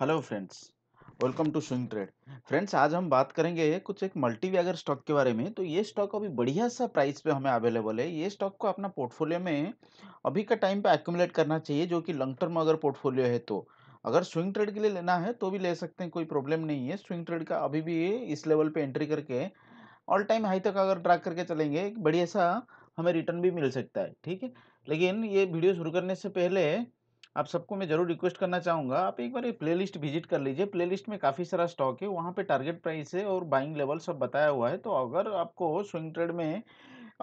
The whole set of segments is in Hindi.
hello friends welcome to swing trade friends आज हम बात करेंगे कुछ एक मल्टीवैगर स्टॉक के बारे में तो ये स्टॉक अभी बढ़िया सा प्राइस पे हमें अवेलेबल है ये स्टॉक को अपना पोर्टफोलियो में अभी का टाइम पे एक्यूमुलेट करना चाहिए जो कि लॉन्ग टर्म अगर पोर्टफोलियो है तो अगर स्विंग ट्रेड के लिए लेना है तो भी ले सकते हैं कोई प्रॉब्लम नहीं है स्विंग ट्रेड का अभी भी इस लेवल पर एंट्री करके ऑल टाइम हाई तक अगर ट्रैक करके चलेंगे एक बढ़िया सा हमें रिटर्न भी मिल सकता है ठीक है लेकिन ये वीडियो शुरू करने से पहले आप सबको मैं जरूर रिक्वेस्ट करना चाहूँगा आप एक बार ये प्लेलिस्ट विजिट कर लीजिए प्लेलिस्ट में काफ़ी सारा स्टॉक है वहाँ पे टारगेट प्राइस है और बाइंग लेवल सब बताया हुआ है तो अगर आपको स्विंग ट्रेड में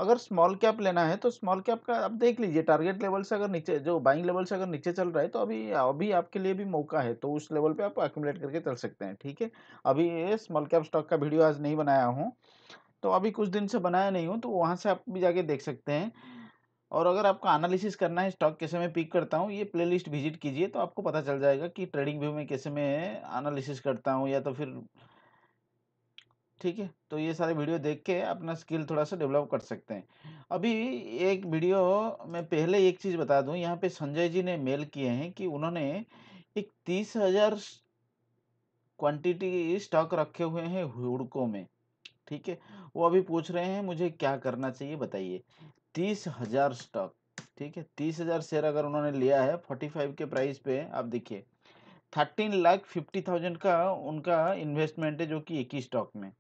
अगर स्मॉल कैप लेना है तो स्मॉल कैप का आप देख लीजिए टारगेट लेवल से अगर नीचे जो बाइंग लेवल से अगर नीचे चल रहा है तो अभी अभी आपके लिए भी मौका है तो उस लेवल पे आप एक्यूमलेट करके चल सकते हैं ठीक है अभी ये स्मॉल कैप स्टॉक का वीडियो आज नहीं बनाया हूँ तो अभी कुछ दिन से बनाया नहीं हूँ तो वहाँ से आप भी जाके देख सकते हैं और अगर आपको एनालिसिस करना है स्टॉक कैसे मैं पिक करता हूँ ये प्लेलिस्ट विजिट कीजिए तो आपको पता चल जाएगा कि ट्रेडिंग व्यू में कैसे मैं एनालिसिस करता हूँ या तो फिर ठीक है तो ये सारे वीडियो देख के अपना स्किल थोड़ा सा डेवलप कर सकते हैं अभी एक वीडियो मैं पहले एक चीज़ बता दू यहाँ पे संजय जी ने मेल किए हैं कि उन्होंने एक तीस हज़ार क्वांटिटी स्टॉक रखे हुए हैं हुड़को में ठीक है वो अभी पूछ रहे हैं मुझे क्या करना चाहिए बताइए तीस हजार स्टॉक ठीक है तीस हजार शेयर अगर उन्होंने लिया है फोर्टी फाइव के प्राइस पे आप देखिए थर्टीन लाख फिफ्टी थाउजेंड का उनका इन्वेस्टमेंट है जो कि एक ही स्टॉक में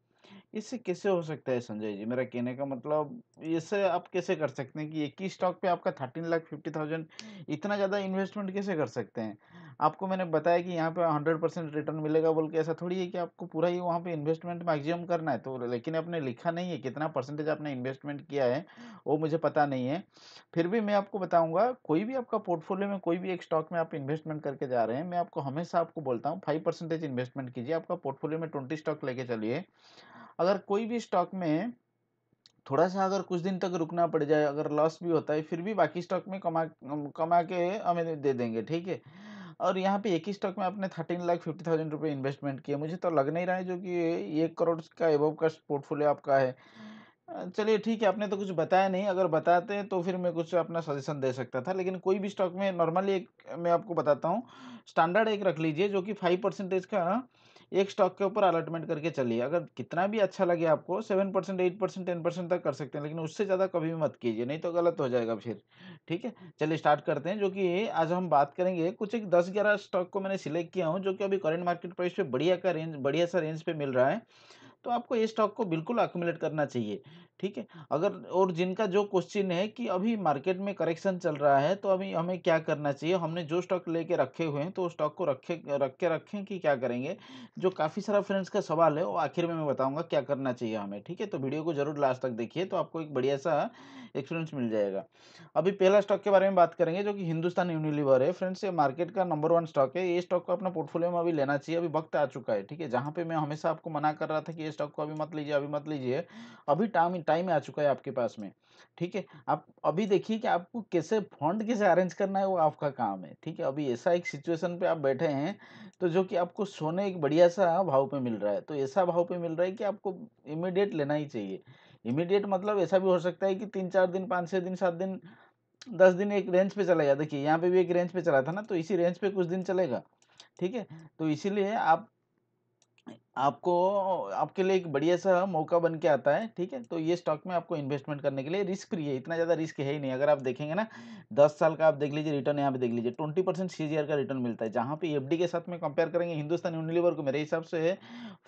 इससे कैसे हो सकता है संजय जी मेरा कहने का मतलब इससे आप कैसे कर सकते हैं कि एक ही स्टॉक पे आपका थर्टीन लाख फिफ्टी थाउजेंड इतना ज़्यादा इन्वेस्टमेंट कैसे कर सकते हैं आपको मैंने बताया कि यहाँ पे हंड्रेड परसेंट रिटर्न मिलेगा बोल के ऐसा थोड़ी है कि आपको पूरा ही वहाँ पे इन्वेस्टमेंट मैक्सिमम करना है तो लेकिन आपने लिखा नहीं है कितना परसेंटेज आपने इन्वेस्टमेंट किया है वो मुझे पता नहीं है फिर भी मैं आपको बताऊँगा कोई भी आपका पोर्टफोलियो में कोई भी एक स्टॉक में आप इन्वेस्टमेंट करके जा रहे हैं मैं आपको हमेशा आपको बोलता हूँ फाइव परसेंटेज इन्वेस्टमेंट कीजिए आपका पोर्टफोलियो में ट्वेंटी स्टॉक लेके चलिए अगर कोई भी स्टॉक में थोड़ा सा अगर कुछ दिन तक रुकना पड़ जाए अगर लॉस भी होता है फिर भी बाकी स्टॉक में कमा कमा के हमें दे देंगे ठीक है और यहाँ पे एक ही स्टॉक में आपने थर्टीन लाख फिफ्टी थाउजेंड रुपये इन्वेस्टमेंट किया मुझे तो लग नहीं रहा है जो कि एक करोड़ का एबव का पोर्टफोलियो आपका है चलिए ठीक है आपने तो कुछ बताया नहीं अगर बताते तो फिर मैं कुछ अपना सजेशन दे सकता था लेकिन कोई भी स्टॉक में नॉर्मली एक मैं आपको बताता हूँ स्टैंडर्ड एक रख लीजिए जो कि फाइव परसेंटेज का एक स्टॉक के ऊपर अलॉटमेंट करके चलिए अगर कितना भी अच्छा लगे आपको seven percent eight percent ten percent तक कर सकते हैं लेकिन उससे ज़्यादा कभी भी मत कीजिए नहीं तो गलत हो जाएगा फिर ठीक है चलिए स्टार्ट करते हैं जो कि आज हम बात करेंगे कुछ एक दस ग्यारह स्टॉक को मैंने सिलेक्ट किया हूँ जो कि अभी करेंट मार्केट प्राइस पर बढ़िया का रेंज बढ़िया सा रेंज पर मिल रहा है तो आपको ये स्टॉक को बिल्कुल अक्यूमुलेट करना चाहिए ठीक है अगर और जिनका जो क्वेश्चन है कि अभी मार्केट में करेक्शन चल रहा है तो अभी हमें क्या करना चाहिए हमने जो स्टॉक लेके रखे हुए हैं तो स्टॉक को रखे रख के रखें कि क्या करेंगे जो काफ़ी सारा फ्रेंड्स का सवाल है वो आखिर में मैं बताऊंगा क्या करना चाहिए हमें ठीक है तो वीडियो को जरूर लास्ट तक देखिए तो आपको एक बढ़िया सा एक्सपीरियंस मिल जाएगा अभी पहला स्टॉक के बारे में बात करेंगे जो कि हिंदुस्तान यूनिलीवर है फ्रेंड्स ये मार्केट का नंबर वन स्टॉक है ये स्टॉक को अपना पोर्टफोलियो में अभी लेना चाहिए अभी वक्त आ चुका है ठीक है जहाँ पे मैं हमेशा आपको मना कर रहा था कि ये स्टॉक को अभी मत लीजिए अभी मत लीजिए अभी टाइम टाइम आ चुका है आपके पास में ठीक है आप अभी देखिए कि आपको कैसे फंड कैसे अरेंज करना है वो आपका काम है ठीक है अभी ऐसा एक सिचुएशन पे आप बैठे हैं तो जो कि आपको सोने एक बढ़िया सा भाव पे मिल रहा है तो ऐसा भाव पे मिल रहा है कि आपको इमिडिएट लेना ही चाहिए इमिडिएट मतलब ऐसा भी हो सकता है कि तीन चार दिन पाँच छः दिन सात दिन दस दिन एक रेंज पे चला गया देखिए यहाँ पे भी एक रेंज पे चला था ना तो इसी रेंज पे कुछ दिन चलेगा ठीक है तो इसीलिए आप आपको आपके लिए एक बढ़िया सा मौका बन के आता है ठीक है तो ये स्टॉक में आपको इन्वेस्टमेंट करने के लिए रिस्क फ्री है इतना ज़्यादा रिस्क है ही नहीं अगर आप देखेंगे ना दस साल का आप देख लीजिए रिटर्न यहाँ पे देख लीजिए ट्वेंटी परसेंट सी का रिटर्न मिलता है जहाँ पे एफ के साथ में कंपेयर करेंगे हिंदुस्तान यूनिलीवर को मेरे हिसाब से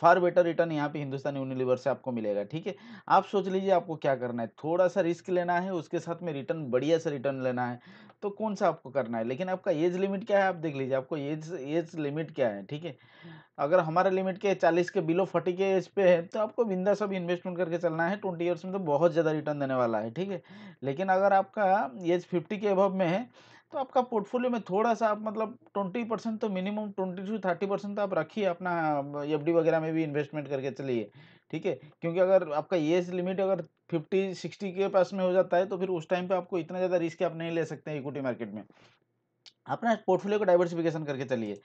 फार बेटर रिटर्न यहाँ पे हिंदुस्तान यूनिलीवर से आपको मिलेगा ठीक है आप सोच लीजिए आपको क्या करना है थोड़ा सा रिस्क लेना है उसके साथ में रिटर्न बढ़िया सा रिटर्न लेना है तो कौन सा आपको करना है लेकिन आपका एज लिमिट क्या है आप देख लीजिए आपको एज एज लिमिट क्या है ठीक है अगर हमारा लिमिट क्या है 40 के बिलो 40 के एज पे है तो आपको बिंदा सब इन्वेस्टमेंट करके चलना है ट्वेंटी इयर्स में तो बहुत ज़्यादा रिटर्न देने वाला है ठीक है लेकिन अगर आपका एज फिफ्टी के अभाव में है तो आपका पोर्टफोलियो में थोड़ा सा आप मतलब ट्वेंटी परसेंट तो minimum twenty to thirty percent तो आप रखिए अपना एफ डी वगैरह में भी इन्वेस्टमेंट करके चलिए ठीक है क्योंकि अगर आपका एज लिमिट अगर फिफ्टी सिक्सटी के पास में हो जाता है तो फिर उस टाइम पे आपको इतना ज़्यादा रिस्क आप नहीं ले सकते हैं इक्विटी मार्केट में अपना पोर्टफोलियो को डाइवर्सिफिकेशन करके चलिए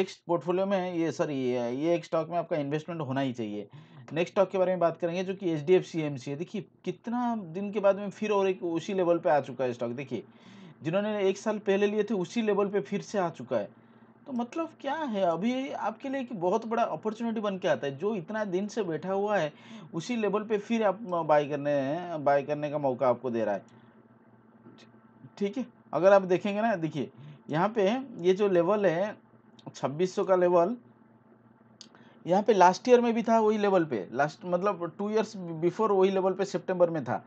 एक पोर्टफोलियो में ये सॉरी ये, ये एक स्टॉक में आपका इन्वेस्टमेंट होना ही चाहिए नेक्स्ट स्टॉक के बारे में बात करेंगे जो कि H D F C M C है देखिए कितना दिन के बाद में फिर और एक उसी लेवल पे आ चुका है स्टॉक देखिए जिन्होंने एक साल पहले लिए थे उसी लेवल पे फिर से आ चुका है तो मतलब क्या है अभी आपके लिए एक बहुत बड़ा अपॉर्चुनिटी बन के आता है जो इतना दिन से बैठा हुआ है उसी लेवल पे फिर आप बाई करने बाई करने का मौका आपको दे रहा है ठीक है अगर आप देखेंगे ना देखिए यहाँ पे ये जो लेवल है छब्बीस सौ का लेवल यहाँ पे लास्ट ईयर में भी था वही लेवल पे लास्ट मतलब टू इयर्स बिफोर वही लेवल पे सितंबर में था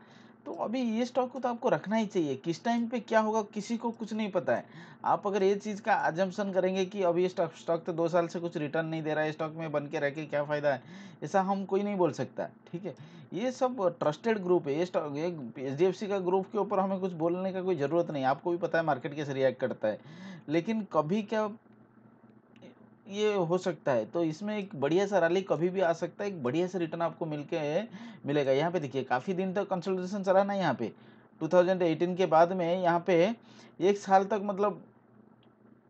तो अभी ये स्टॉक को तो आपको रखना ही चाहिए किस टाइम पे क्या होगा किसी को कुछ नहीं पता है आप अगर ये चीज़ का आजम्सन करेंगे कि अभी ये स्टॉक स्टॉक तो दो साल से कुछ रिटर्न नहीं दे रहा है स्टॉक में बन के रह के क्या फ़ायदा है ऐसा हम कोई नहीं बोल सकता ठीक है ये सब ट्रस्टेड ग्रुप है ये स्टॉक ये एच का ग्रुप के ऊपर हमें कुछ बोलने का कोई ज़रूरत नहीं आपको भी पता है मार्केट कैसे रिएक्ट करता है लेकिन कभी क्या ये हो सकता है तो इसमें एक बढ़िया सा रैली कभी भी आ सकता है एक बढ़िया सा रिटर्न आपको मिलके मिलेगा यहाँ पे देखिए काफ़ी दिन तक कंसल्टेशन चला ना यहाँ पे 2018 के बाद में यहाँ पे एक साल तक मतलब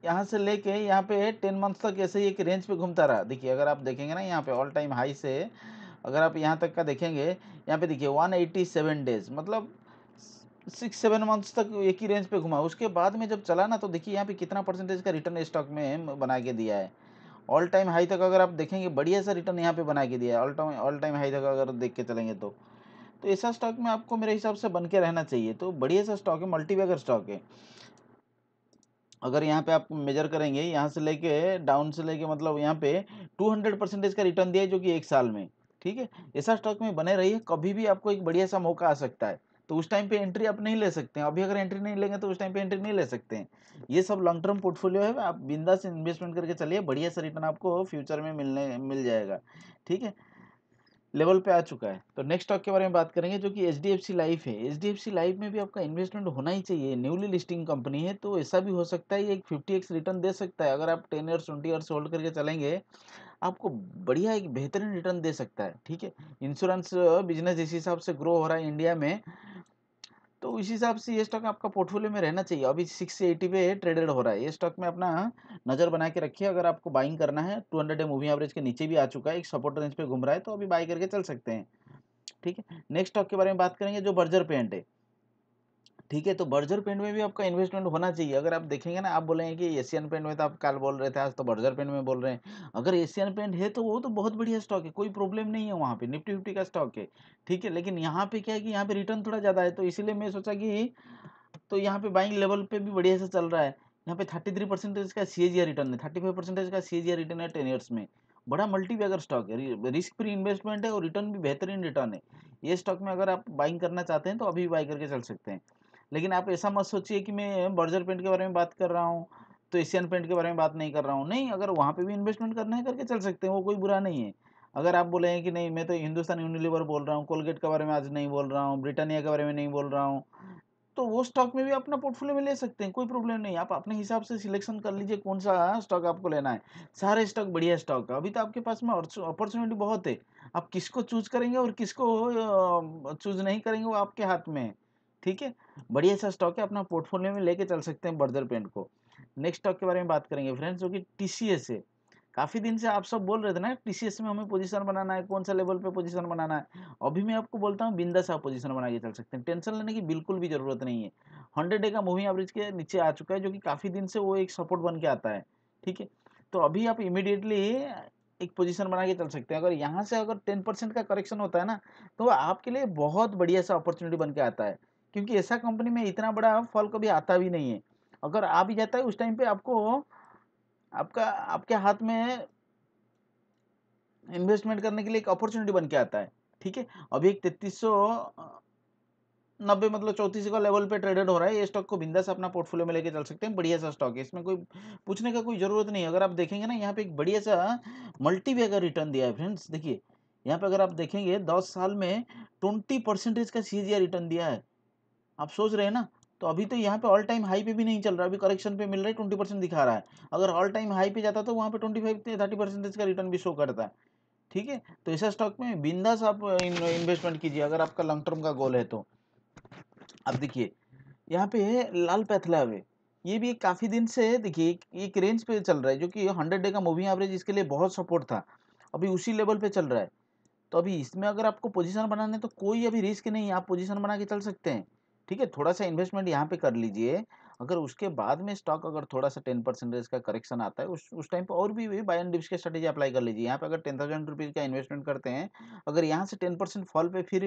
यहाँ से लेके यहाँ पे टेन मंथ्स तक ऐसे ही एक रेंज पे घूमता रहा देखिए अगर आप देखेंगे ना यहाँ पे ऑल टाइम हाई से अगर आप यहाँ तक का देखेंगे यहाँ पे देखिए वन डेज मतलब सिक्स सेवन मंथ्स तक एक ही रेंज पे घुमा उसके बाद में जब चला ना तो देखिए यहाँ पे कितना परसेंटेज का रिटर्न स्टॉक में बना के दिया है ऑल टाइम हाई तक अगर आप देखेंगे बढ़िया सा रिटर्न यहाँ पे बना के दिया है all time all time high तक अगर देख के चलेंगे तो तो ऐसा स्टॉक में आपको मेरे हिसाब से बन के रहना चाहिए तो बढ़िया सा स्टॉक है मल्टीबैगर स्टॉक है अगर यहाँ पे आप मेजर करेंगे यहाँ से लेके डाउन से लेके मतलब यहाँ पे 200 परसेंटेज का रिटर्न दिया है जो कि एक साल में ठीक है ऐसा स्टॉक में बने रहिए कभी भी आपको एक बढ़िया सा मौका आ सकता है तो उस टाइम पे एंट्री आप नहीं ले सकते हैं अभी अगर एंट्री नहीं लेंगे तो उस टाइम पे एंट्री नहीं ले सकते हैं ये सब लॉन्ग टर्म पोर्टफोलियो है आप बिंदा से इन्वेस्टमेंट करके चलिए बढ़िया सा रिटर्न आपको फ्यूचर में मिलने मिल जाएगा ठीक है लेवल पे आ चुका है तो नेक्स्ट स्टॉक के बारे में बात करेंगे जो कि H D F C life है H D F C life में भी आपका इन्वेस्टमेंट होना ही चाहिए न्यूली लिस्टिंग कंपनी है तो ऐसा भी हो सकता है ये एक फिफ्टी एक्स रिटर्न दे सकता है अगर आप ten years twenty years hold करके चलेंगे आपको बढ़िया एक बेहतरीन रिटर्न दे सकता है ठीक है इंश्योरेंस बिजनेस इस हिसाब से ग्रो हो रहा है इंडिया में तो इस हिसाब से ये स्टॉक आपका पोर्टफोलियो में रहना चाहिए अभी सिक्स से एटी पे ट्रेडेड हो रहा है ये स्टॉक में अपना नज़र बना के रखिए अगर आपको बाइंग करना है टू हंड्रेड मूविंग एवरेज के नीचे भी आ चुका है एक सपोर्ट रेंज पे घूम रहा है तो अभी बाई करके चल सकते हैं ठीक है नेक्स्ट स्टॉक के बारे में बात करेंगे जो बर्जर पेंट है ठीक है तो बर्जर पेंट में भी आपका इन्वेस्टमेंट होना चाहिए अगर आप देखेंगे ना आप बोलेंगे कि एशियन पेंट में तो आप कल बोल रहे थे आज तो बर्जर पेंट में बोल रहे हैं अगर एशियन पेंट है तो वो तो बहुत बढ़िया स्टॉक है कोई प्रॉब्लम नहीं है वहाँ पे निफ्टी फिफ्टी का स्टॉक है ठीक है लेकिन यहाँ पे क्या है कि यहाँ पे रिटर्न थोड़ा ज़्यादा है तो इसीलिए मैं सोचा कि तो यहाँ पे बाइंग लेवल पे भी बढ़िया से चल रहा है यहाँ पे थर्टी थ्री परसेंटेज का सी रिटर्न है थर्टी फाइव परसेंटेज का सी रिटर्न है टेन ईयर्स में बड़ा मल्टी बैगर स्टॉक है रिस्क फ्री इन्वेस्टमेंट है और रिटर्न भी बेहतरीन रिटर्न है ये स्टॉक में अगर आप बाइंग करना चाहते हैं तो अभी बाई करके चल सकते हैं लेकिन आप ऐसा मत सोचिए कि मैं बर्जर पेंट के बारे में बात कर रहा हूँ तो एशियन पेंट के बारे में बात नहीं कर रहा हूँ नहीं अगर वहाँ पे भी इन्वेस्टमेंट करना है करके चल सकते हैं वो कोई बुरा नहीं है अगर आप बोले हैं कि नहीं मैं तो हिंदुस्तान यूनिलीवर बोल रहा हूँ कोलगेट के बारे में आज नहीं बोल रहा हूँ ब्रिटानिया के बारे में नहीं बोल रहा हूँ तो वो स्टॉक में भी अपना पोर्टफोलियो में ले सकते हैं कोई प्रॉब्लम नहीं आप अपने हिसाब से सिलेक्शन कर लीजिए कौन सा स्टॉक आपको लेना है सारे स्टॉक बढ़िया स्टॉक है अभी तो आपके पास में अपॉर्चुनिटी बहुत है आप किसको चूज करेंगे और किसको चूज नहीं करेंगे वो आपके हाथ में है ठीक है बढ़िया सा स्टॉक है अपना पोर्टफोलियो में लेके चल सकते हैं बर्दर पेंट को नेक्स्ट स्टॉक के बारे में बात करेंगे फ्रेंड्स जो कि टी है काफ़ी दिन से आप सब बोल रहे थे ना टी में हमें पोजीशन बनाना है कौन सा लेवल पे पोजीशन बनाना है अभी मैं आपको बोलता हूँ बिंदा सा पोजीशन बना के चल सकते हैं टेंशन लेने की बिल्कुल भी ज़रूरत नहीं है हंड्रेड डे का मूविंग एवरेज के नीचे आ चुका है जो कि काफ़ी दिन से वो एक सपोर्ट बन के आता है ठीक है तो अभी आप इमिडिएटली एक पोजीशन बना के चल सकते हैं अगर यहाँ से अगर टेन परसेंट का करेक्शन होता है ना तो आपके लिए बहुत बढ़िया सा अपॉर्चुनिटी बन के आता है क्योंकि ऐसा कंपनी में इतना बड़ा फॉल कभी आता भी नहीं है अगर आ भी जाता है उस टाइम पे आपको आपका आपके हाथ में इन्वेस्टमेंट करने के लिए एक अपॉर्चुनिटी बन के आता है ठीक है अभी एक तैतीस नब्बे मतलब चौंतीस का लेवल पे ट्रेडेड हो रहा है ये स्टॉक को बिंदा से अपना पोर्टफोलियो में लेके चल सकते हैं बढ़िया सा स्टॉक है इसमें कोई पूछने का कोई ज़रूरत नहीं अगर आप देखेंगे ना यहाँ पे एक बढ़िया सा मल्टीवे का रिटर्न दिया है फ्रेंड्स देखिए यहाँ पे अगर आप देखेंगे दस साल में ट्वेंटी परसेंटेज का सी रिटर्न दिया है आप सोच रहे हैं ना तो अभी तो यहाँ पे ऑल टाइम हाई पे भी नहीं चल रहा अभी करेक्शन पे मिल रहा है ट्वेंटी परसेंट दिखा रहा है अगर ऑल टाइम हाई पे जाता तो वहाँ पे ट्वेंटी फाइव थर्टी परसेंटेज का रिटर्न भी शो करता है ठीक है तो ऐसा स्टॉक में बिंदास आप uh, इन्वेस्टमेंट कीजिए अगर आपका लॉन्ग टर्म का गोल है तो अब देखिए यहाँ पे है लाल पैथलावे ये भी काफ़ी दिन से देखिए एक रेंज पे चल रहा है जो कि हंड्रेड डे का मूविंग एवरेज इसके लिए बहुत सपोर्ट था अभी उसी लेवल पे चल रहा है तो अभी इसमें अगर आपको बनाना बनाने तो कोई अभी रिस्क नहीं आप पोजिशन बना के चल सकते हैं ठीक है थोड़ा सा इन्वेस्टमेंट यहाँ पे कर लीजिए अगर उसके बाद में स्टॉक अगर थोड़ा सा टेन परसेंटेज का करेक्शन आता है उस उस टाइम पर और भी वही बाय एंड डिप्स की स्ट्रेटेजी अप्लाई कर लीजिए यहाँ पे अगर टेन थाउजेंड रुपीज़ का इन्वेस्टमेंट करते हैं अगर यहाँ से टेन परसेंट फॉल पे फिर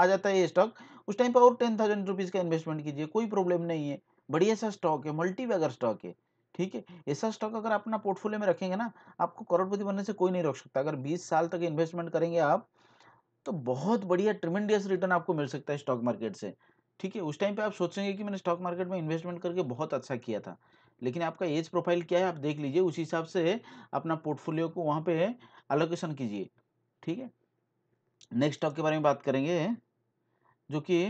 आ जाता है ये स्टॉक उस टाइम पर और टेन थाउजेंड रुपीज़ का इन्वेस्टमेंट कीजिए कोई प्रॉब्लम नहीं है बढ़िया सा स्टॉक है मल्टीवैगर स्टॉक है ठीक है ऐसा स्टॉक अगर अपना पोर्टफोलियो में रखेंगे ना आपको करोड़पति बनने से कोई नहीं रोक सकता अगर बीस साल तक इन्वेस्टमेंट करेंगे आप तो बहुत बढ़िया ट्रिमेंडियस रिटर्न आपको मिल सकता है स्टॉक मार्केट से ठीक है उस टाइम पे आप सोचेंगे कि मैंने स्टॉक मार्केट में इन्वेस्टमेंट करके बहुत अच्छा किया था लेकिन आपका एज प्रोफाइल क्या है आप देख लीजिए उस हिसाब से अपना पोर्टफोलियो को वहाँ पे एलोकेशन कीजिए ठीक है नेक्स्ट स्टॉक के बारे में बात करेंगे जो कि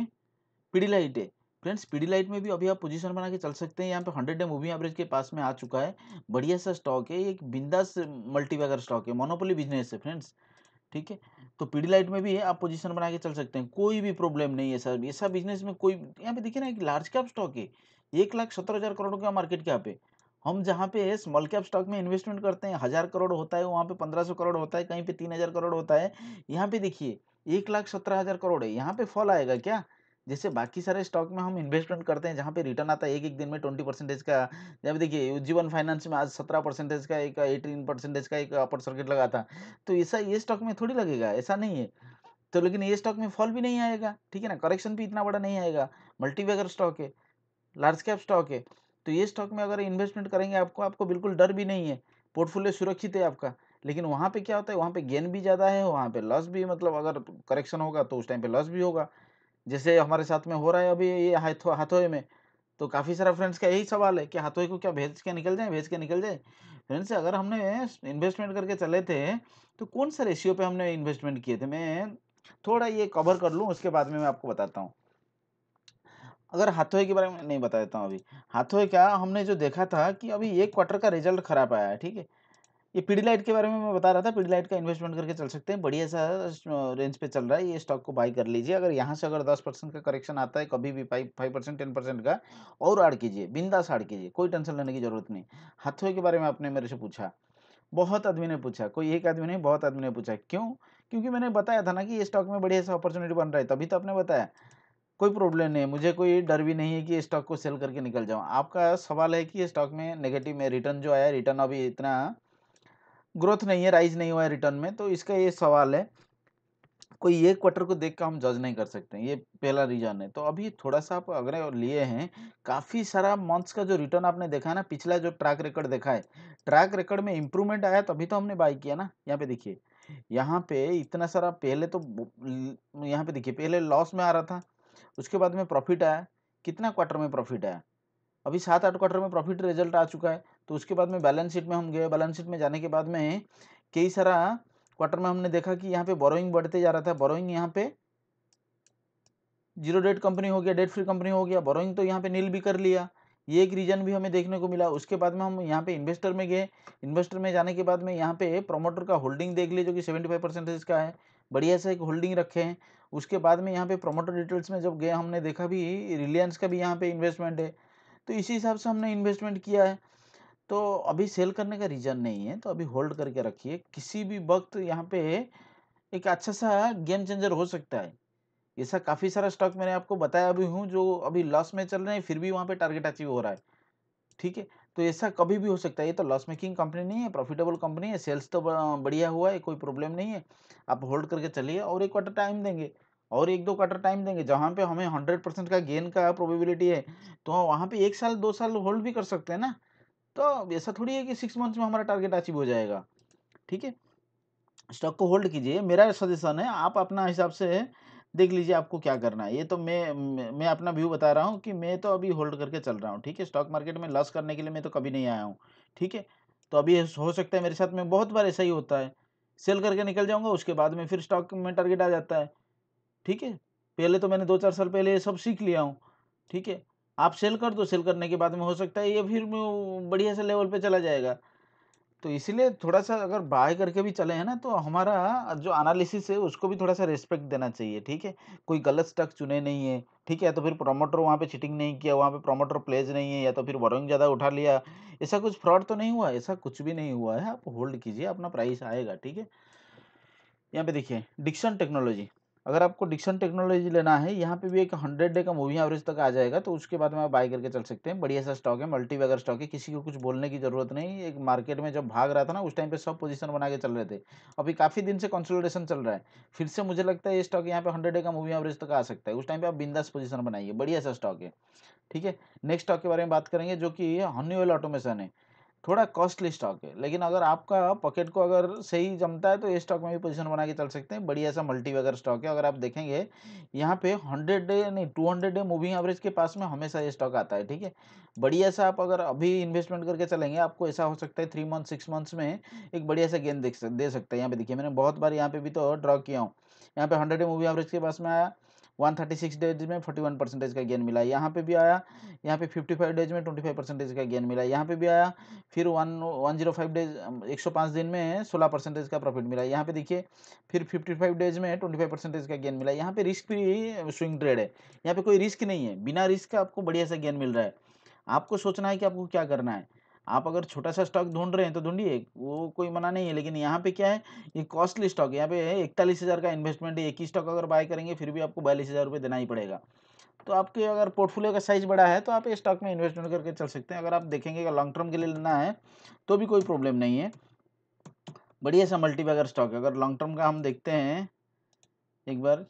पीडीलाइट है फ्रेंड्स पीडीलाइट में भी अभी आप पोजीशन बना के चल सकते हैं यहाँ पे हंड्रेड डे मूविंग एवरेज के पास में आ चुका है बढ़िया सा स्टॉक है एक बिंदास मल्टीवैगर स्टॉक है मोनोपोली बिजनेस है फ्रेंड्स ठीक है तो पीडी लाइट में भी है आप पोजीशन बना के चल सकते हैं कोई भी प्रॉब्लम नहीं है सर ऐसा बिजनेस में कोई यहाँ पे देखिए ना एक लार्ज कैप स्टॉक है एक लाख सत्तर हज़ार करोड़ का मार्केट कैप है हम जहाँ पे स्मॉल कैप स्टॉक में इन्वेस्टमेंट करते हैं हज़ार करोड़ होता है वहाँ पे पंद्रह सौ करोड़ होता है कहीं पे तीन हज़ार करोड़ होता है यहाँ पे देखिए एक लाख सत्रह हज़ार करोड़ है यहाँ पे फॉल आएगा क्या जैसे बाकी सारे स्टॉक में हम इन्वेस्टमेंट करते हैं जहाँ पे रिटर्न आता है एक एक दिन में ट्वेंटी परसेंटेज का जब देखिए उज्जीवन फाइनेंस में आज सत्रह परसेंटेज का एक एटीन परसेंटेज का एक अपर सर्किट लगा था तो ऐसा ये स्टॉक में थोड़ी लगेगा ऐसा नहीं है तो लेकिन ये स्टॉक में फॉल भी नहीं आएगा ठीक है ना करेक्शन भी इतना बड़ा नहीं आएगा मल्टीवेगर स्टॉक है लार्ज कैप स्टॉक है तो ये स्टॉक में अगर इन्वेस्टमेंट करेंगे आपको आपको बिल्कुल डर भी नहीं है पोर्टफोलियो सुरक्षित है आपका लेकिन वहाँ पे क्या होता है वहाँ पे गेन भी ज़्यादा है वहाँ पे लॉस भी मतलब अगर करेक्शन होगा तो उस टाइम पे लॉस भी होगा जैसे हमारे साथ में हो रहा है अभी ये हाथो हाथोए में तो काफ़ी सारा फ्रेंड्स का यही सवाल है कि हाथोए को क्या भेज के निकल जाए भेज के निकल जाए फ्रेंड्स अगर हमने इन्वेस्टमेंट करके चले थे तो कौन सा रेशियो पे हमने इन्वेस्टमेंट किए थे मैं थोड़ा ये कवर कर लूँ उसके बाद में मैं आपको बताता हूँ अगर हाथोए के बारे में नहीं बता देता हूँ अभी हाथोए क्या हमने जो देखा था कि अभी एक क्वार्टर का रिजल्ट खराब आया है ठीक है ये पीडी लाइट के बारे में मैं बता रहा था पीडी लाइट का इन्वेस्टमेंट करके चल सकते हैं बढ़िया सा रेंज पे चल रहा है ये स्टॉक को बाई कर लीजिए अगर यहाँ से अगर दस परसेंट का करेक्शन आता है कभी भी five five percent ten percent का और आड कीजिए बिंदास आड़ कीजिए कोई टेंशन लेने की जरूरत नहीं हाथों के बारे में आपने मेरे से पूछा बहुत आदमी ने पूछा कोई एक आदमी नहीं बहुत आदमी ने पूछा क्यों क्योंकि मैंने बताया था ना कि ये स्टॉक में बढ़िया सा अपॉर्चुनिटी बन रहा है तभी तो आपने बताया कोई प्रॉब्लम नहीं है मुझे कोई डर भी नहीं है कि स्टॉक को सेल करके निकल जाऊँ आपका सवाल है कि स्टॉक में नेगेटिव में रिटर्न जो आया रिटर्न अभी इतना ग्रोथ नहीं है राइज नहीं हुआ है रिटर्न में तो इसका ये सवाल है कोई एक क्वार्टर को देख कर हम जज नहीं कर सकते ये पहला रीजन है तो अभी थोड़ा सा आप अगर लिए हैं काफ़ी सारा मंथ्स का जो रिटर्न आपने देखा है ना पिछला जो ट्रैक रिकॉर्ड देखा है ट्रैक रिकॉर्ड में इंप्रूवमेंट आया तभी तो हमने बाई किया ना यहाँ पे देखिए यहाँ पे इतना सारा पहले तो यहाँ पे देखिए पहले लॉस में आ रहा था उसके बाद में प्रॉफिट आया कितना क्वार्टर में प्रॉफिट आया अभी सात आठ क्वार्टर में प्रॉफिट रिजल्ट आ चुका है तो उसके बाद में बैलेंस शीट में हम गए बैलेंस शीट में जाने के बाद में कई सारा क्वार्टर में हमने देखा कि यहाँ पे बोरोइंग बढ़ते जा रहा था बोरोइंग यहाँ पे जीरो डेट कंपनी हो गया डेट फ्री कंपनी हो गया बोरोइंग तो यहाँ पे नील भी कर लिया ये एक रीजन भी हमें देखने को मिला उसके बाद में हम यहाँ पे इन्वेस्टर में गए इन्वेस्टर में जाने के बाद में यहाँ पे प्रोमोटर का होल्डिंग देख लिया जो कि सेवेंटी फाइव परसेंटेज का है बढ़िया सा एक होल्डिंग रखे हैं उसके बाद में यहाँ पे प्रोमोटर डिटेल्स में जब गए हमने देखा भी रिलायंस का भी यहाँ पे इन्वेस्टमेंट है तो इसी हिसाब से हमने इन्वेस्टमेंट किया है तो अभी सेल करने का रीज़न नहीं है तो अभी होल्ड करके रखिए किसी भी वक्त यहाँ पे एक अच्छा सा गेम चेंजर हो सकता है ऐसा काफ़ी सारा स्टॉक मैंने आपको बताया भी हूँ जो अभी लॉस में चल रहे हैं फिर भी वहाँ पे टारगेट अचीव हो रहा है ठीक है तो ऐसा कभी भी हो सकता है ये तो लॉस मेकिंग कंपनी नहीं है प्रॉफिटेबल कंपनी है सेल्स तो बढ़िया हुआ है कोई प्रॉब्लम नहीं है आप होल्ड करके चलिए और एक क्वार्टर टाइम देंगे और एक दो क्वार्टर टाइम देंगे जहाँ पे हमें हंड्रेड परसेंट का गेन का प्रोबेबिलिटी है तो वहाँ पे एक साल दो साल होल्ड भी कर सकते हैं ना तो ऐसा थोड़ी है कि सिक्स मंथ्स में हमारा टारगेट अचीव हो जाएगा ठीक है स्टॉक को होल्ड कीजिए मेरा सजेशन है आप अपना हिसाब से देख लीजिए आपको क्या करना है ये तो मैं मैं अपना व्यू बता रहा हूँ कि मैं तो अभी होल्ड करके चल रहा हूँ ठीक है स्टॉक मार्केट में लॉस करने के लिए मैं तो कभी नहीं आया हूँ ठीक है तो अभी हो सकता है मेरे साथ में बहुत बार ऐसा ही होता है सेल करके निकल जाऊँगा उसके बाद में फिर स्टॉक में टारगेट आ जाता है ठीक है पहले तो मैंने दो चार साल पहले ये सब सीख लिया हूँ ठीक है आप सेल कर दो सेल करने के बाद में हो सकता है ये फिर बढ़िया से लेवल पे चला जाएगा तो इसीलिए थोड़ा सा अगर बाय करके भी चले हैं ना तो हमारा जो एनालिसिस है उसको भी थोड़ा सा रेस्पेक्ट देना चाहिए ठीक है कोई गलत स्टक चुने नहीं है ठीक है या तो फिर प्रोमोटर वहाँ पे चीटिंग नहीं किया वहाँ पे प्रोमोटर प्लेज नहीं है या तो फिर बोरिंग ज़्यादा उठा लिया ऐसा कुछ फ्रॉड तो नहीं हुआ ऐसा कुछ भी नहीं हुआ है आप होल्ड कीजिए अपना प्राइस आएगा ठीक है यहाँ पे देखिए डिक्शन टेक्नोलॉजी अगर आपको डिक्शन टेक्नोलॉजी लेना है यहाँ पे भी एक हंड्रेड डे का मूविंग एवरेज तक आ जाएगा तो उसके बाद में आप बाई करके चल सकते हैं बढ़िया सा स्टॉक है मल्टी वगैरह स्टॉक है किसी को कुछ बोलने की जरूरत नहीं एक मार्केट में जब भाग रहा था ना उस टाइम पे सब पोजीशन बना के चल रहे थे अभी काफ़ी दिन से कंसल्टेशन चल रहा है फिर से मुझे लगता है ये स्टॉक यहाँ पे हंड्रेड डे का मूविंग एवरेज तक आ सकता है उस टाइम पर आप बिंदास पोजिशन बनाइए बढ़िया सा स्टॉक है ठीक है नेक्स्ट स्टॉक के बारे में बात करेंगे जो कि हनी ऑयल ऑटोमेशन है थोड़ा कॉस्टली स्टॉक है लेकिन अगर आपका पॉकेट को अगर सही जमता है तो ये स्टॉक में भी पोजीशन बना के चल सकते हैं बढ़िया सा मल्टी वगैरह स्टॉक है अगर आप देखेंगे यहाँ पे हंड्रेड डे नहीं two hundred day moving average के पास में हमेशा ये स्टॉक आता है ठीक है बढ़िया सा आप अगर अभी इन्वेस्टमेंट करके चलेंगे आपको ऐसा हो सकता है थ्री मंथ सिक्स मंथ्स में एक बढ़िया सा गेंद दे सकते हैं यहाँ पे देखिए मैंने बहुत बार यहाँ पे भी तो ड्रॉ किया हूँ यहाँ पे हंड्रेड डे मूविंग एवरेज के पास में आया वन थर्टी सिक्स डेज में फोर्टी वन परसेंटेज का गेन मिला यहाँ पे भी आया यहाँ पे फाइव डेज में ट्वेंटी फाइव परसेंटेज का गेन मिला यहाँ पे भी आया फिर one one zero five days एक सौ पाँच दिन में सोलह परसेंटेज का प्रॉफिट मिला यहाँ पे देखिए फिर फिफ्टी फाइव डेज में ट्वेंटी फाइव परसेंटेज का गेन मिला यहाँ पे रिस्क भी स्विंग ट्रेड है यहाँ पे कोई रिस्क नहीं है बिना रिस्क का आपको बढ़िया सा गेन मिल रहा है आपको सोचना है कि आपको क्या करना है आप अगर छोटा सा स्टॉक ढूंढ रहे हैं तो ढूंढिए वो कोई मना नहीं है लेकिन यहाँ पे क्या है ये कॉस्टली स्टॉक यहाँ पे इकतालीस हज़ार का इन्वेस्टमेंट है एक ही स्टॉक अगर बाय करेंगे फिर भी आपको बयालीस हज़ार रुपये देना ही पड़ेगा तो आपके अगर पोर्टफोलियो का साइज़ बड़ा है तो आप इस स्टॉक में इन्वेस्टमेंट करके चल सकते हैं अगर आप देखेंगे अगर लॉन्ग टर्म के लिए लेना है तो भी कोई प्रॉब्लम नहीं है बढ़िया सा मल्टीपैगर स्टॉक है अगर लॉन्ग टर्म का हम देखते हैं एक बार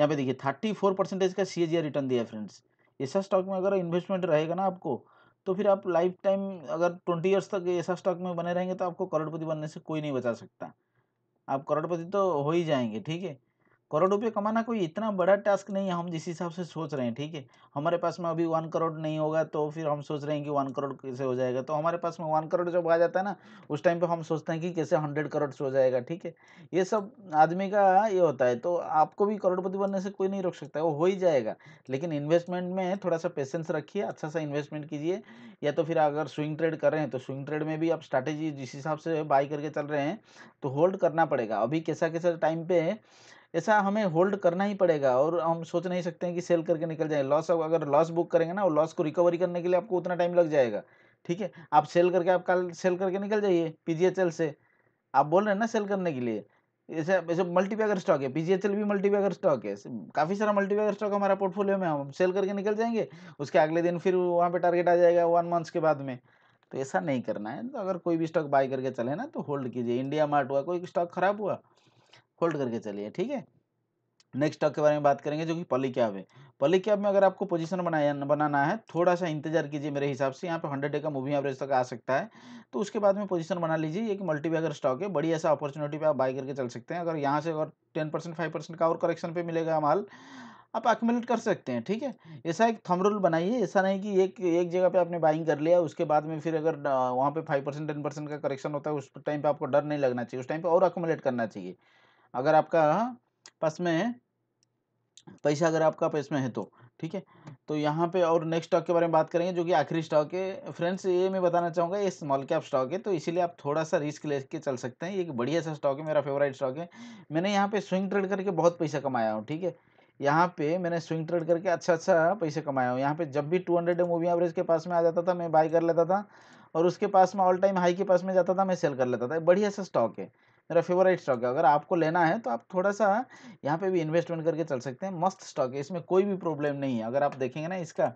यहाँ पे देखिए थर्टी फोर परसेंटेज का सी रिटर्न दिया फ्रेंड्स ऐसा स्टॉक में अगर इन्वेस्टमेंट रहेगा ना आपको तो फिर आप लाइफ टाइम अगर ट्वेंटी ईयर्स तक ऐसा स्टॉक में बने रहेंगे तो आपको करोड़पति बनने से कोई नहीं बचा सकता आप करोड़पति तो हो ही जाएंगे ठीक है करोड़ रुपये कमाना कोई इतना बड़ा टास्क नहीं है हम जिस हिसाब से सोच रहे हैं ठीक है हमारे पास में अभी वन करोड़ नहीं होगा तो फिर हम सोच रहे हैं कि वन करोड़ कैसे हो जाएगा तो हमारे पास में वन करोड़ जब आ जाता है ना उस टाइम पे हम सोचते हैं कि कैसे हंड्रेड करोड़ हो जाएगा ठीक है ये सब आदमी का ये होता है तो आपको भी करोड़पति बनने से कोई नहीं रोक सकता है वो हो ही जाएगा लेकिन इन्वेस्टमेंट में थोड़ा सा पेशेंस रखिए अच्छा सा इन्वेस्टमेंट कीजिए या तो फिर अगर स्विंग ट्रेड कर रहे हैं तो स्विंग ट्रेड में भी आप स्ट्रैटेजी जिस हिसाब से बाई करके चल रहे हैं तो होल्ड करना पड़ेगा अभी कैसा कैसा टाइम पर ऐसा हमें होल्ड करना ही पड़ेगा और हम सोच नहीं सकते हैं कि सेल करके निकल जाए लॉस अगर लॉस बुक करेंगे ना वो लॉस को रिकवरी करने के लिए आपको उतना टाइम लग जाएगा ठीक है आप सेल करके आप कल सेल करके निकल जाइए पीजीएचएल से आप बोल रहे हैं ना सेल करने के लिए ऐसे ऐसे मल्टीपैगर स्टॉक है पीजीएचएल भी मल्टीपैगर स्टॉक है काफ़ी सारा मल्टीपैगर स्टॉक हमारा पोर्टफोलियो में हम सेल करके निकल जाएंगे उसके अगले दिन फिर वहाँ पे टारगेट आ जाएगा वन मंथ्स के बाद में तो ऐसा नहीं करना है तो अगर कोई भी स्टॉक बाय करके चले ना तो होल्ड कीजिए इंडिया मार्ट हुआ कोई स्टॉक खराब हुआ होल्ड करके चलिए ठीक है नेक्स्ट स्टॉक के बारे में बात करेंगे जो कि पली कैब है पली कैब में अगर आपको पोजीशन बनाया बनाना है थोड़ा सा इंतजार कीजिए मेरे हिसाब से यहाँ पे हंड्रेड डे का मूविंग एवरेज तक आ सकता है तो उसके बाद में पोजीशन बना लीजिए एक मल्टीबैगर स्टॉक है बड़ी ऐसा अपॉर्चुनिटी पे आप बाई करके चल सकते हैं अगर यहाँ से अगर टेन परसेंट फाइव परसेंट का और करेक्शन पे मिलेगा माल आप एक्मिलेट कर सकते हैं ठीक है ऐसा एक थम रूल बनाइए ऐसा नहीं कि एक एक जगह पे आपने बाइंग कर लिया उसके बाद में फिर अगर वहाँ पे फाइव परसेंट टेन परसेंट का करेक्शन होता है उस टाइम पे आपको डर नहीं लगना चाहिए उस टाइम पे और एक्मिलेट करना चाहिए अगर आपका पास में पैसा अगर आपका पास में है तो ठीक है तो यहाँ पे और नेक्स्ट स्टॉक के बारे में बात करेंगे जो कि आखिरी स्टॉक है फ्रेंड्स ये मैं बताना चाहूँगा ये स्मॉल कैप स्टॉक है तो इसीलिए आप थोड़ा सा रिस्क लेके चल सकते हैं ये एक बढ़िया सा स्टॉक है मेरा फेवरेट स्टॉक है मैंने यहाँ पे स्विंग ट्रेड करके बहुत पैसा कमाया हूँ ठीक है यहाँ पे मैंने स्विंग ट्रेड करके अच्छा अच्छा पैसे कमाया हूँ यहाँ पे जब भी टू हंड्रेड मूवी एवरेज के पास में आ जाता था मैं बाई कर लेता था और उसके पास में ऑल टाइम हाई के पास में जाता था मैं सेल कर लेता था बढ़िया सा स्टॉक है मेरा फेवरेट स्टॉक है अगर आपको लेना है तो आप थोड़ा सा यहाँ पे भी इन्वेस्टमेंट करके चल सकते हैं मस्त स्टॉक है इसमें कोई भी प्रॉब्लम नहीं है अगर आप देखेंगे ना इसका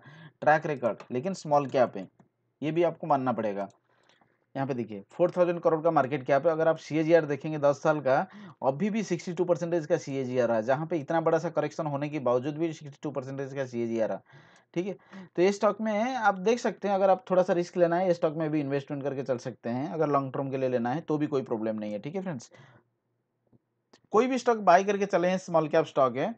ट्रैक रिकॉर्ड लेकिन स्मॉल कैप है ये भी आपको मानना पड़ेगा यहाँ पे देखिए 4000 करोड़ का मार्केट क्या पे अगर आप सी देखेंगे 10 साल का अभी भी 62 परसेंटेज का सी रहा जहाँ पे इतना बड़ा सा करेक्शन होने के बावजूद भी 62 परसेंटेज का सी रहा ठीक है तो ये स्टॉक में आप देख सकते हैं अगर आप थोड़ा सा रिस्क लेना है ये स्टॉक में भी इन्वेस्टमेंट करके चल सकते हैं अगर लॉन्ग टर्म के लिए लेना है तो भी कोई प्रॉब्लम नहीं है ठीक है फ्रेंड्स कोई भी स्टॉक बाय करके चले हैं स्मॉल कैप स्टॉक है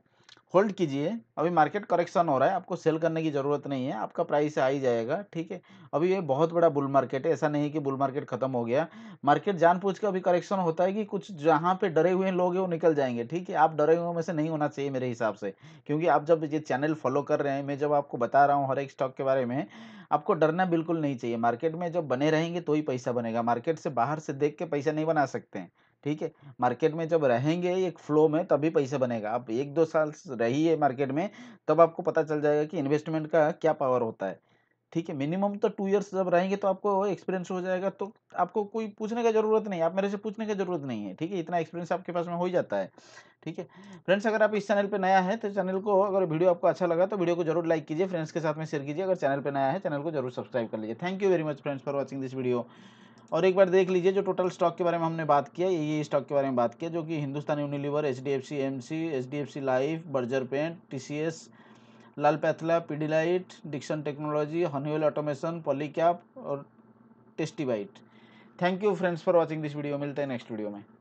होल्ड कीजिए अभी मार्केट करेक्शन हो रहा है आपको सेल करने की ज़रूरत नहीं है आपका प्राइस आ ही जाएगा ठीक है अभी ये बहुत बड़ा बुल मार्केट है ऐसा नहीं कि बुल मार्केट खत्म हो गया मार्केट जानबूझ के अभी करेक्शन होता है कि कुछ जहाँ पे डरे हुए लोग हैं वो निकल जाएंगे ठीक है आप डरे हुए में से नहीं होना चाहिए मेरे हिसाब से क्योंकि आप जब ये चैनल फॉलो कर रहे हैं मैं जब आपको बता रहा हूँ हर एक स्टॉक के बारे में आपको डरना बिल्कुल नहीं चाहिए मार्केट में जब बने रहेंगे तो ही पैसा बनेगा मार्केट से बाहर से देख के पैसा नहीं बना सकते हैं ठीक है मार्केट में जब रहेंगे एक फ्लो में तभी पैसे बनेगा आप एक दो साल रहिए मार्केट में तब आपको पता चल जाएगा कि इन्वेस्टमेंट का क्या पावर होता है ठीक है मिनिमम तो टू इयर्स जब रहेंगे तो आपको एक्सपीरियंस हो जाएगा तो आपको कोई पूछने का ज़रूरत नहीं आप मेरे से पूछने की ज़रूरत नहीं है ठीक है इतना एक्सपीरियंस आपके पास में हो ही जाता है ठीक है फ्रेंड्स अगर आप इस चैनल पे नया है तो चैनल को अगर वीडियो आपको अच्छा लगा तो वीडियो को जरूर लाइक कीजिए फ्रेंड्स के साथ में शेयर कीजिए अगर चैनल पर नया है चैनल को जरूर सब्सक्राइब कर लीजिए thank you very much friends for watching this video और एक बार देख लीजिए जो टोटल स्टॉक के बारे में हमने बात किया ये स्टॉक के बारे में बात किया जो कि Hindustan Unilever H D F C M C H D F C life Berger paint T C S Lal PathLabs Pidilite Dixon technology Honeywell automation Polycab और tasty bite thank you friends for watching this video मिलते हैं नेक्स्ट वीडियो में